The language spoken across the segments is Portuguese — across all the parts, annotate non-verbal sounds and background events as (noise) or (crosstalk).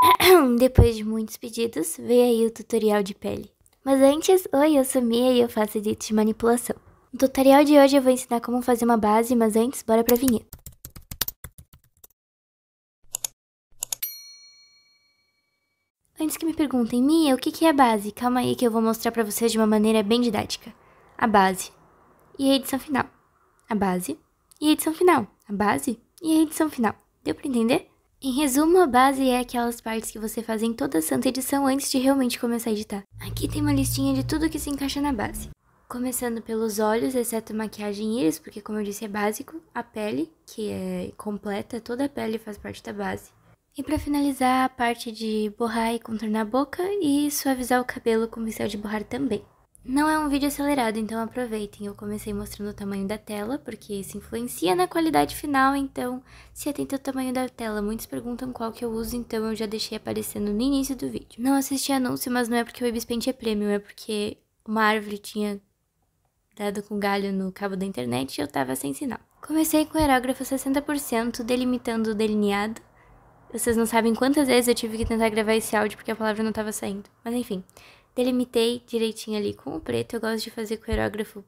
(coughs) Depois de muitos pedidos, veio aí o tutorial de pele. Mas antes, oi, eu sou Mia e eu faço edits de manipulação. No tutorial de hoje eu vou ensinar como fazer uma base, mas antes, bora pra vinheta. Antes que me perguntem, Mia, o que é base? Calma aí que eu vou mostrar pra vocês de uma maneira bem didática. A base e a edição final. A base e a edição final. A base e a edição final. Deu pra entender? Em resumo, a base é aquelas partes que você faz em toda a santa edição antes de realmente começar a editar. Aqui tem uma listinha de tudo que se encaixa na base. Começando pelos olhos, exceto maquiagem e íris, porque como eu disse é básico, a pele, que é completa, toda a pele faz parte da base. E para finalizar, a parte de borrar e contornar a boca e suavizar o cabelo com pincel de borrar também. Não é um vídeo acelerado, então aproveitem. Eu comecei mostrando o tamanho da tela, porque isso influencia na qualidade final, então se atenta ao tamanho da tela. Muitos perguntam qual que eu uso, então eu já deixei aparecendo no início do vídeo. Não assisti anúncio, mas não é porque o Ibispente é premium, é porque uma árvore tinha dado com galho no cabo da internet e eu tava sem sinal. Comecei com o aerógrafo 60%, delimitando o delineado. Vocês não sabem quantas vezes eu tive que tentar gravar esse áudio porque a palavra não tava saindo. Mas enfim, Delimitei direitinho ali com o preto. Eu gosto de fazer com o aerógrafo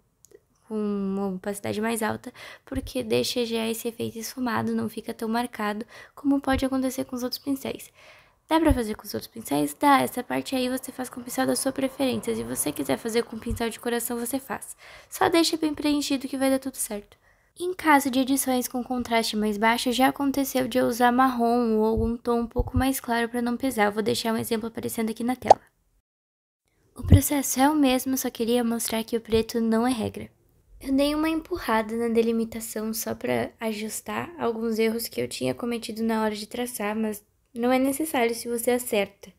com uma opacidade mais alta, porque deixa já esse efeito esfumado, não fica tão marcado como pode acontecer com os outros pincéis. Dá pra fazer com os outros pincéis? Dá, essa parte aí você faz com o pincel da sua preferência. Se você quiser fazer com o pincel de coração, você faz. Só deixa bem preenchido que vai dar tudo certo. Em caso de edições com contraste mais baixo, já aconteceu de eu usar marrom ou algum tom um pouco mais claro para não pesar. vou deixar um exemplo aparecendo aqui na tela. O processo é o mesmo, só queria mostrar que o preto não é regra. Eu dei uma empurrada na delimitação só para ajustar alguns erros que eu tinha cometido na hora de traçar, mas não é necessário se você acerta.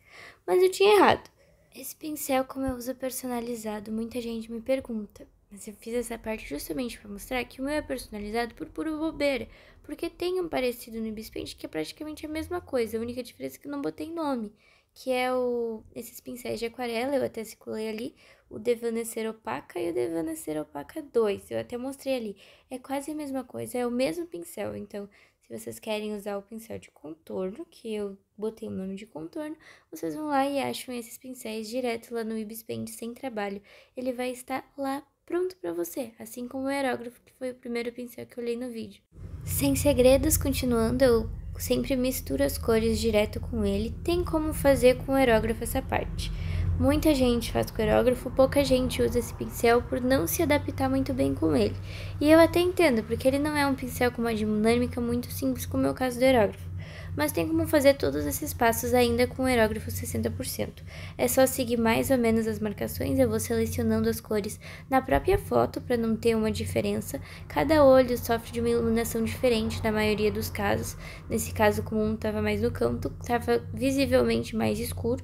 Mas eu tinha errado. Esse pincel, como eu uso personalizado, muita gente me pergunta. Mas eu fiz essa parte justamente para mostrar que o meu é personalizado por puro bobeira, porque tem um parecido no Bispaint que é praticamente a mesma coisa, a única diferença é que eu não botei nome que é o esses pincéis de aquarela, eu até circulei ali, o Devanecer Opaca e o Devanecer Opaca 2, eu até mostrei ali. É quase a mesma coisa, é o mesmo pincel, então se vocês querem usar o pincel de contorno, que eu botei o nome de contorno, vocês vão lá e acham esses pincéis direto lá no Ibis Paint sem trabalho. Ele vai estar lá pronto para você, assim como o aerógrafo, que foi o primeiro pincel que eu olhei no vídeo. Sem segredos, continuando, eu sempre mistura as cores direto com ele, tem como fazer com o aerógrafo essa parte. Muita gente faz com o aerógrafo, pouca gente usa esse pincel por não se adaptar muito bem com ele. E eu até entendo, porque ele não é um pincel com uma dinâmica muito simples como é o caso do aerógrafo mas tem como fazer todos esses passos ainda com o aerógrafo 60%. É só seguir mais ou menos as marcações, eu vou selecionando as cores na própria foto para não ter uma diferença. Cada olho sofre de uma iluminação diferente na maioria dos casos. Nesse caso comum estava mais no canto, estava visivelmente mais escuro,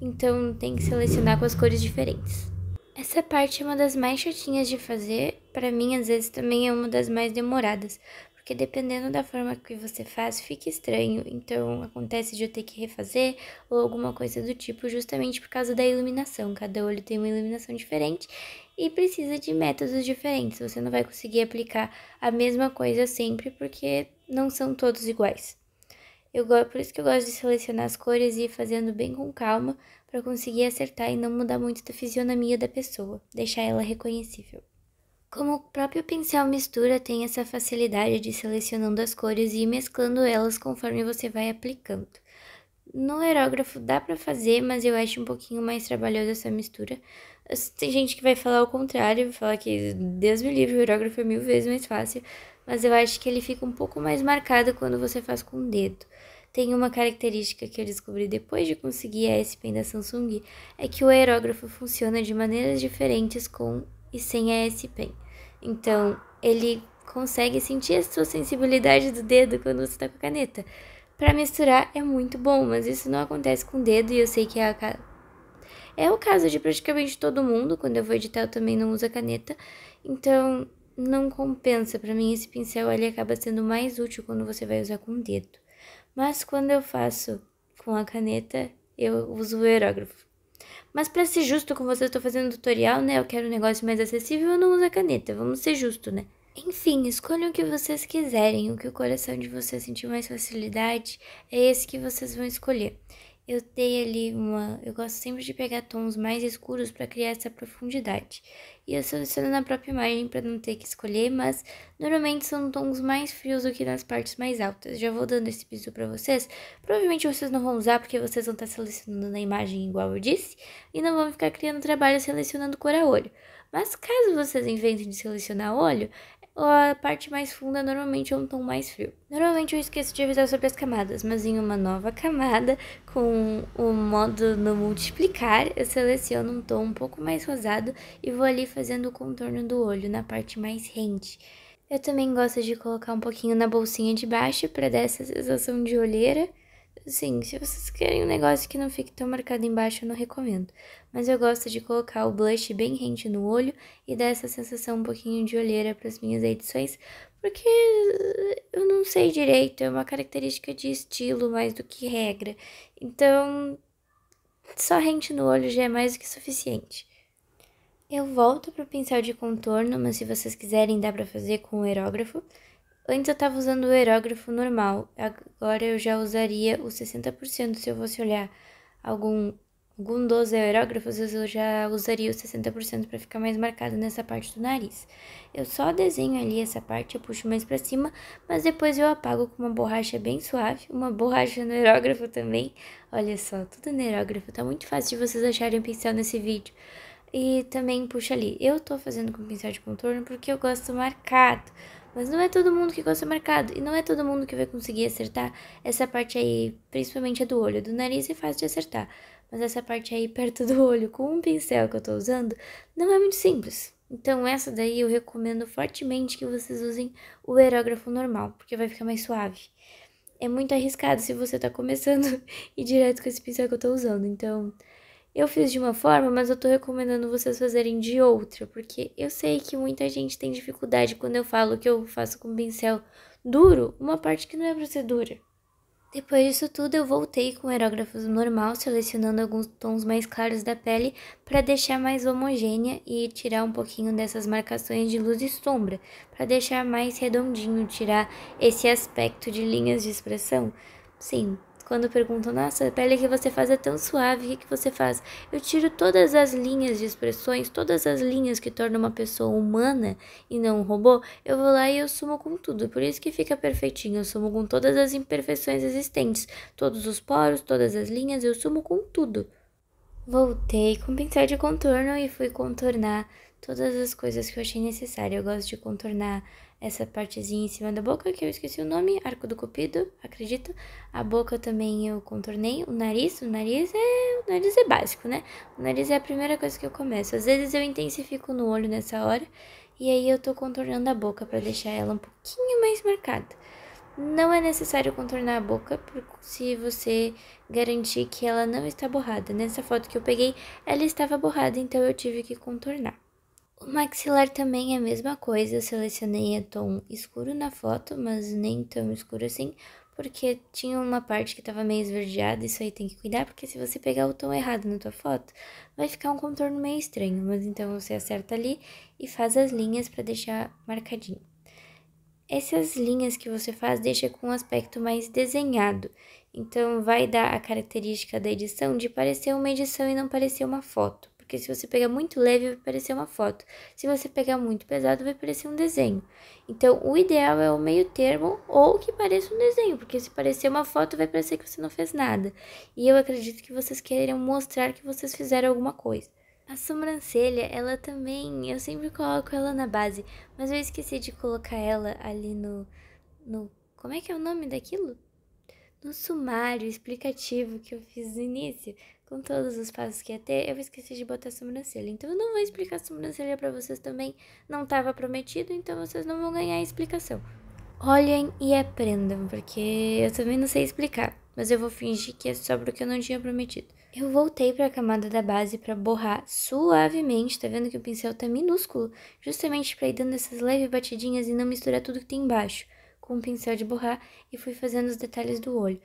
então tem que selecionar com as cores diferentes. Essa parte é uma das mais chatinhas de fazer, para mim às vezes também é uma das mais demoradas, porque dependendo da forma que você faz, fica estranho. Então acontece de eu ter que refazer ou alguma coisa do tipo, justamente por causa da iluminação. Cada olho tem uma iluminação diferente e precisa de métodos diferentes. Você não vai conseguir aplicar a mesma coisa sempre, porque não são todos iguais. Eu, por isso que eu gosto de selecionar as cores e ir fazendo bem com calma para conseguir acertar e não mudar muito da fisionomia da pessoa, deixar ela reconhecível. Como o próprio pincel mistura, tem essa facilidade de selecionando as cores e mesclando elas conforme você vai aplicando. No aerógrafo dá para fazer, mas eu acho um pouquinho mais trabalhosa essa mistura. Tem gente que vai falar o contrário, vai falar que Deus me livre, o aerógrafo é mil vezes mais fácil, mas eu acho que ele fica um pouco mais marcado quando você faz com o dedo. Tem uma característica que eu descobri depois de conseguir a S Pen da Samsung, é que o aerógrafo funciona de maneiras diferentes com e sem a S Pen, Então, ele consegue sentir a sua sensibilidade do dedo quando você está com a caneta. Para misturar é muito bom, mas isso não acontece com o dedo e eu sei que é, a... é o caso de praticamente todo mundo. Quando eu vou editar, eu também não uso a caneta. Então, não compensa. Para mim, esse pincel ele acaba sendo mais útil quando você vai usar com o dedo. Mas quando eu faço com a caneta, eu uso o aerógrafo. Mas para ser justo com vocês eu tô fazendo tutorial, né? Eu quero um negócio mais acessível, eu não uso a caneta. Vamos ser justo, né? Enfim, escolham o que vocês quiserem, o que o coração de vocês sentir mais facilidade, é esse que vocês vão escolher. Eu dei ali uma. Eu gosto sempre de pegar tons mais escuros para criar essa profundidade. E eu seleciono na própria imagem para não ter que escolher, mas normalmente são tons mais frios do que nas partes mais altas. Já vou dando esse piso para vocês. Provavelmente vocês não vão usar porque vocês vão estar tá selecionando na imagem igual eu disse e não vão ficar criando trabalho selecionando cor a olho. Mas caso vocês inventem de selecionar olho, ou a parte mais funda normalmente é um tom mais frio. Normalmente eu esqueço de avisar sobre as camadas, mas em uma nova camada, com o modo no multiplicar, eu seleciono um tom um pouco mais rosado e vou ali fazendo o contorno do olho na parte mais rente. Eu também gosto de colocar um pouquinho na bolsinha de baixo para dar essa sensação de olheira. Sim, se vocês querem um negócio que não fique tão marcado embaixo, eu não recomendo. Mas eu gosto de colocar o blush bem rente no olho e dar essa sensação um pouquinho de olheira para as minhas edições, porque eu não sei direito, é uma característica de estilo mais do que regra. Então, só rente no olho já é mais do que suficiente. Eu volto para o pincel de contorno, mas se vocês quiserem dá para fazer com o aerógrafo. Antes eu estava usando o aerógrafo normal, agora eu já usaria o 60%. Se eu fosse olhar algum, algum dos aerógrafos, eu já usaria o 60% para ficar mais marcado nessa parte do nariz. Eu só desenho ali essa parte, eu puxo mais para cima, mas depois eu apago com uma borracha bem suave, uma borracha no aerógrafo também. Olha só, tudo no aerógrafo, tá muito fácil de vocês acharem pincel nesse vídeo e também puxa ali. Eu tô fazendo com pincel de contorno porque eu gosto marcado. Mas não é todo mundo que gosta do mercado e não é todo mundo que vai conseguir acertar essa parte aí, principalmente a do olho. Do nariz é fácil de acertar, mas essa parte aí perto do olho com um pincel que eu tô usando não é muito simples. Então essa daí eu recomendo fortemente que vocês usem o aerógrafo normal, porque vai ficar mais suave. É muito arriscado se você tá começando (laughs) e direto com esse pincel que eu tô usando, então eu fiz de uma forma, mas eu tô recomendando vocês fazerem de outra, porque eu sei que muita gente tem dificuldade quando eu falo que eu faço com pincel duro uma parte que não é pra ser dura. Depois disso tudo, eu voltei com o aerógrafo normal, selecionando alguns tons mais claros da pele para deixar mais homogênea e tirar um pouquinho dessas marcações de luz e sombra, para deixar mais redondinho, tirar esse aspecto de linhas de expressão. Sim, quando perguntam, nossa, a pele que você faz é tão suave, o que, que você faz? Eu tiro todas as linhas de expressões, todas as linhas que tornam uma pessoa humana e não um robô, eu vou lá e eu sumo com tudo. Por isso que fica perfeitinho, eu sumo com todas as imperfeições existentes, todos os poros, todas as linhas, eu sumo com tudo. Voltei com pincel de contorno e fui contornar todas as coisas que eu achei necessário. Eu gosto de contornar essa partezinha em cima da boca, que eu esqueci o nome, arco do cupido, acredito. A boca também eu contornei, o nariz, o nariz é, o nariz é básico, né? O nariz é a primeira coisa que eu começo. Às vezes eu intensifico no olho nessa hora, e aí eu tô contornando a boca para deixar ela um pouquinho mais marcada. Não é necessário contornar a boca se você garantir que ela não está borrada. Nessa foto que eu peguei, ela estava borrada, então eu tive que contornar. O maxilar também é a mesma coisa, eu selecionei a é tom escuro na foto, mas nem tão escuro assim, porque tinha uma parte que estava meio esverdeada, isso aí tem que cuidar, porque se você pegar o tom errado na tua foto, vai ficar um contorno meio estranho, mas então você acerta ali e faz as linhas para deixar marcadinho. Essas linhas que você faz deixa com um aspecto mais desenhado, então vai dar a característica da edição de parecer uma edição e não parecer uma foto porque se você pegar muito leve, vai parecer uma foto. Se você pegar muito pesado, vai parecer um desenho. Então, o ideal é o meio termo ou que pareça um desenho, porque se parecer uma foto, vai parecer que você não fez nada. E eu acredito que vocês queiram mostrar que vocês fizeram alguma coisa. A sobrancelha, ela também, eu sempre coloco ela na base, mas eu esqueci de colocar ela ali no, no como é que é o nome daquilo? No sumário explicativo que eu fiz no início com todos os passos que ia ter, eu esqueci de botar a sobrancelha. Então eu não vou explicar a sobrancelha para vocês também, não estava prometido, então vocês não vão ganhar a explicação. Olhem e aprendam, porque eu também não sei explicar, mas eu vou fingir que é só porque eu não tinha prometido. Eu voltei para a camada da base para borrar suavemente, tá vendo que o pincel tá minúsculo, justamente para ir dando essas leves batidinhas e não misturar tudo que tem embaixo com um pincel de borrar e fui fazendo os detalhes do olho.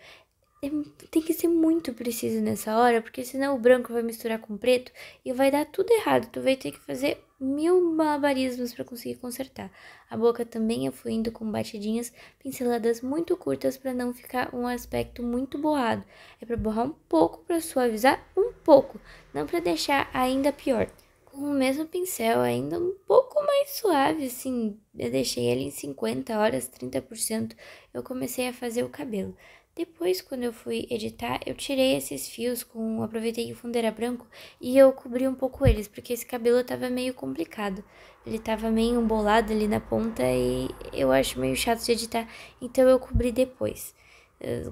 É, tem que ser muito preciso nessa hora, porque senão o branco vai misturar com o preto e vai dar tudo errado. Tu vai ter que fazer mil malabarismos para conseguir consertar. A boca também eu fui indo com batidinhas, pinceladas muito curtas para não ficar um aspecto muito borrado. É para borrar um pouco para suavizar um pouco, não para deixar ainda pior. Com o mesmo pincel, ainda um pouco mais suave, assim, eu deixei ele em 50 horas, 30%, eu comecei a fazer o cabelo. Depois, quando eu fui editar, eu tirei esses fios com. Aproveitei que o fundo era branco e eu cobri um pouco eles, porque esse cabelo tava meio complicado. Ele tava meio embolado ali na ponta e eu acho meio chato de editar, então eu cobri depois.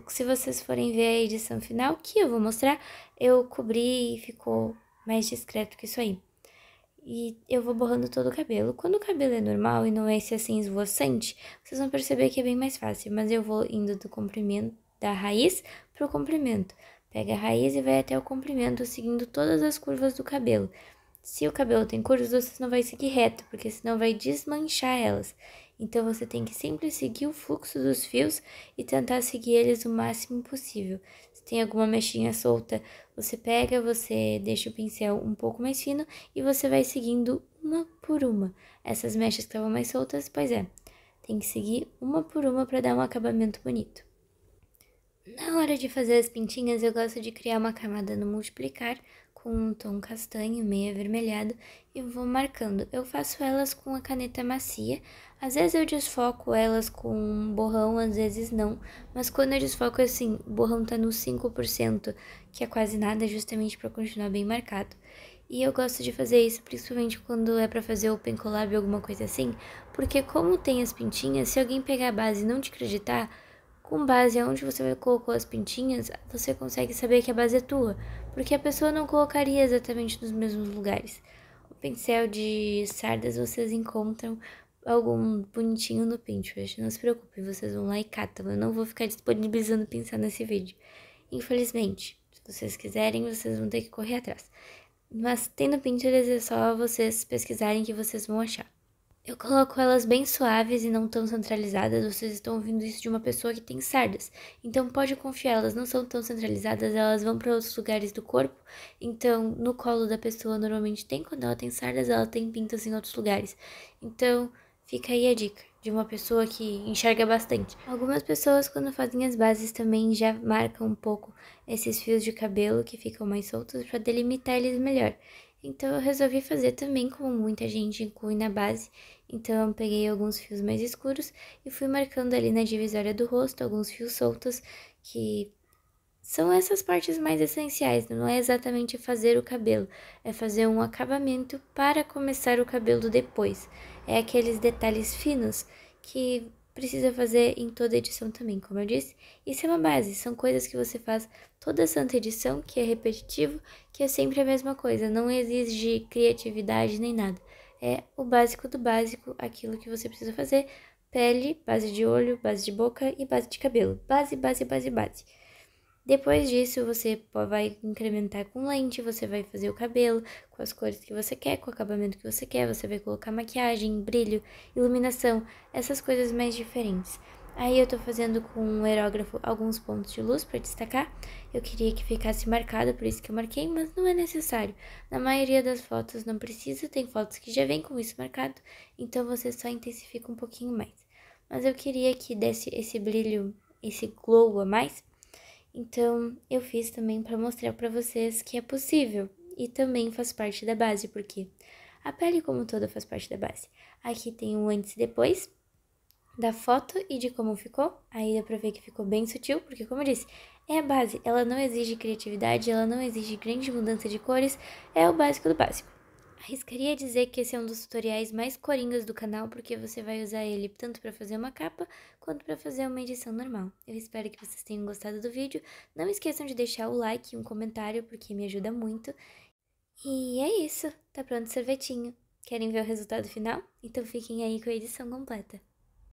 Se vocês forem ver a edição final, que eu vou mostrar, eu cobri e ficou mais discreto que isso aí. E eu vou borrando todo o cabelo. Quando o cabelo é normal e não é esse assim esvoaçante, vocês vão perceber que é bem mais fácil, mas eu vou indo do comprimento da raiz para o comprimento. Pega a raiz e vai até o comprimento, seguindo todas as curvas do cabelo. Se o cabelo tem curvas, você não vai seguir reto, porque senão vai desmanchar elas. Então você tem que sempre seguir o fluxo dos fios e tentar seguir eles o máximo possível. Se tem alguma mechinha solta, você pega, você deixa o pincel um pouco mais fino e você vai seguindo uma por uma. Essas mechas que estavam mais soltas, pois é, tem que seguir uma por uma para dar um acabamento bonito. Na hora de fazer as pintinhas, eu gosto de criar uma camada no multiplicar com um tom castanho, meio avermelhado, e vou marcando. Eu faço elas com a caneta macia, às vezes eu desfoco elas com um borrão, às vezes não, mas quando eu desfoco é assim, o borrão tá no 5%, que é quase nada, justamente para continuar bem marcado. E eu gosto de fazer isso principalmente quando é para fazer open collab ou alguma coisa assim, porque como tem as pintinhas, se alguém pegar a base e não te acreditar, com base aonde você colocou as pintinhas, você consegue saber que a base é tua, porque a pessoa não colocaria exatamente nos mesmos lugares. O pincel de sardas vocês encontram algum bonitinho no Pinterest. Não se preocupem, vocês vão lá e catam. Eu não vou ficar disponibilizando pincel nesse vídeo. Infelizmente, se vocês quiserem, vocês vão ter que correr atrás. Mas tendo Pinterest, é só vocês pesquisarem que vocês vão achar. Eu coloco elas bem suaves e não tão centralizadas. Vocês estão ouvindo isso de uma pessoa que tem sardas. Então pode confiar, elas não são tão centralizadas, elas vão para outros lugares do corpo. Então, no colo da pessoa normalmente tem, quando ela tem sardas, ela tem pintas em outros lugares. Então, fica aí a dica de uma pessoa que enxerga bastante. Algumas pessoas, quando fazem as bases, também já marcam um pouco esses fios de cabelo que ficam mais soltos para delimitar eles melhor. Então eu resolvi fazer também como muita gente inclui na base. Então eu peguei alguns fios mais escuros e fui marcando ali na divisória do rosto alguns fios soltos que são essas partes mais essenciais, não é exatamente fazer o cabelo, é fazer um acabamento para começar o cabelo depois. É aqueles detalhes finos que precisa fazer em toda edição também, como eu disse. Isso é uma base, são coisas que você faz toda santa edição, que é repetitivo, que é sempre a mesma coisa, não exige criatividade nem nada. É o básico do básico, aquilo que você precisa fazer: pele, base de olho, base de boca e base de cabelo. Base, base, base, base. Depois disso, você vai incrementar com lente, você vai fazer o cabelo com as cores que você quer, com o acabamento que você quer, você vai colocar maquiagem, brilho, iluminação, essas coisas mais diferentes. Aí eu tô fazendo com o aerógrafo alguns pontos de luz para destacar. Eu queria que ficasse marcado, por isso que eu marquei, mas não é necessário. Na maioria das fotos não precisa, tem fotos que já vem com isso marcado, então você só intensifica um pouquinho mais. Mas eu queria que desse esse brilho, esse glow a mais, então, eu fiz também para mostrar para vocês que é possível e também faz parte da base, porque a pele como toda faz parte da base. Aqui tem o antes e depois da foto e de como ficou. Aí dá pra ver que ficou bem sutil, porque como eu disse, é a base. Ela não exige criatividade, ela não exige grande mudança de cores, é o básico do básico. Arriscaria dizer que esse é um dos tutoriais mais coringas do canal, porque você vai usar ele tanto para fazer uma capa, quanto para fazer uma edição normal. Eu espero que vocês tenham gostado do vídeo. Não esqueçam de deixar o like e um comentário, porque me ajuda muito. E é isso, tá pronto o sorvetinho. Querem ver o resultado final? Então fiquem aí com a edição completa.